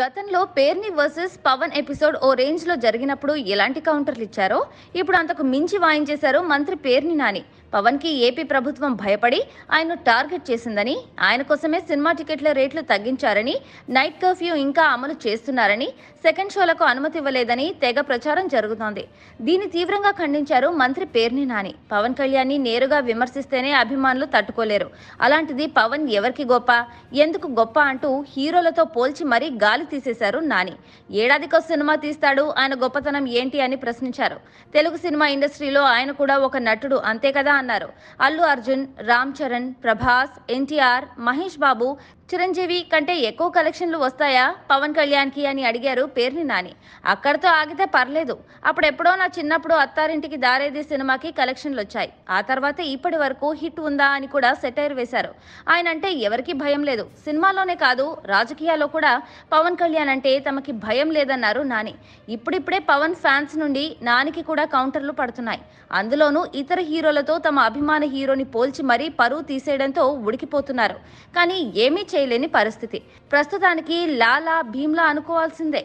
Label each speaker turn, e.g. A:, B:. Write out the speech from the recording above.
A: గతంలో Perni versus Pawan episode ఓ రేంజ్లో జరిగినప్పుడు ఎలాంటి కౌంటర్లు ఇచ్చారో ఇప్పుడు అంతకు మించి వాయించేశారు మంత్రి పేర్ని నాని పవన్కి ఏపీ ప్రభుత్వం భయపడి ఆయన్ను టార్గెట్ చేసిందని ఆయన కోసమే సినిమా టికెట్ల రేట్లు తగ్గించారని నైట్ కర్ఫ్యూ ఇంకా అమలు చేస్తున్నారని సెకండ్ షోలకు అనుమతి ఇవ్వలేదని తెగ ప్రచారం జరుగుతోంది దీన్ని తీవ్రంగా ఖండించారు మంత్రి పేర్ని నాని పవన్ కళ్యాణ్ని నేరుగా విమర్శిస్తేనే అభిమానులు తట్టుకోలేరు అలాంటిది పవన్ ఎవరికి గొప్ప ఎందుకు గొప్ప అంటూ హీరోలతో పోల్చి మరీ గాలి తీసేశారు నాని ఏడాదికో సినిమా తీస్తాడు ఆయన గొప్పతనం ఏంటి అని ప్రశ్నించారు తెలుగు సినిమా ఇండస్ట్రీలో ఆయన కూడా ఒక నటుడు అంతే కదా అన్నారు అల్లు అర్జున్ రామ్ చరణ్ ప్రభాస్ ఎన్టీఆర్ మహేష్ బాబు చిరంజీవి కంటే ఎక్కువ కలెక్షన్లు వస్తాయా పవన్ కళ్యాణ్కి అని అడిగారు పేర్ని నాని అక్కడితో ఆగితే పర్లేదు అప్పుడెప్పుడో నా చిన్నప్పుడు అత్తారింటికి దారేది సినిమాకి కలెక్షన్లు వచ్చాయి ఆ తర్వాత ఇప్పటి వరకు హిట్ ఉందా అని కూడా సెటైర్ వేశారు ఆయన అంటే ఎవరికి భయం లేదు సినిమాలోనే కాదు రాజకీయాల్లో కూడా పవన్ కళ్యాణ్ అంటే తమకి భయం లేదన్నారు నాని ఇప్పుడిప్పుడే పవన్ ఫ్యాన్స్ నుండి నానికి కూడా కౌంటర్లు పడుతున్నాయి అందులోనూ ఇతర హీరోలతో తమ అభిమాన హీరోని పోల్చి మరీ పరువు తీసేయడంతో ఉడికిపోతున్నారు కానీ ఏమీ చేయలేని పరిస్థితి ప్రస్తుతానికి లాలా భీమ్లా అనుకోవాల్సిందే